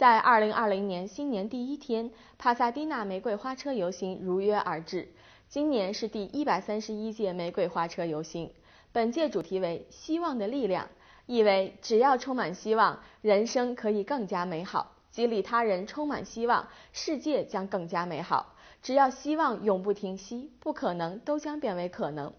在二零二零年新年第一天，帕萨蒂纳玫瑰花车游行如约而至。今年是第一百三十一届玫瑰花车游行，本届主题为“希望的力量”，意为只要充满希望，人生可以更加美好，激励他人充满希望，世界将更加美好。只要希望永不停息，不可能都将变为可能。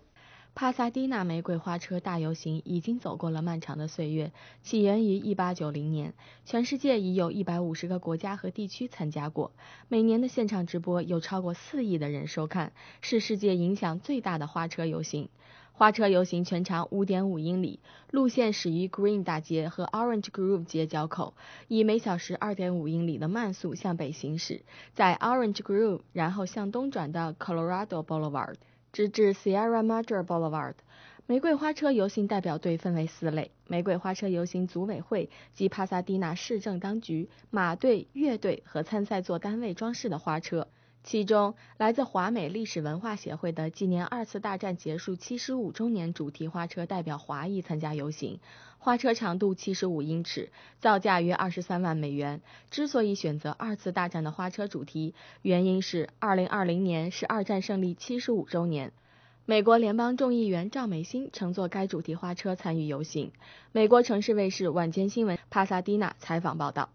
帕萨蒂纳玫瑰花车大游行已经走过了漫长的岁月，起源于1890年，全世界已有一百五十个国家和地区参加过。每年的现场直播有超过四亿的人收看，是世界影响最大的花车游行。花车游行全长5.5英里，路线始于 Green 大街和 Orange Grove 街交口，以每小时2.5英里的慢速向北行驶，在 Orange Grove 然后向东转到 Colorado Boulevard。直至 Sierra Madre Boulevard，玫瑰花车游行代表队分为四类：玫瑰花车游行组委会及帕萨蒂纳市政当局、马队、乐队和参赛做单位装饰的花车。其中，来自华美历史文化协会的纪念二次大战结束七十五周年主题花车代表华裔参加游行，花车长度七十五英尺，造价约二十三万美元。之所以选择二次大战的花车主题，原因是二零二零年是二战胜利七十五周年。美国联邦众议员赵美心乘坐该主题花车参与游行。美国城市卫视晚间新闻，帕萨蒂纳采访报道。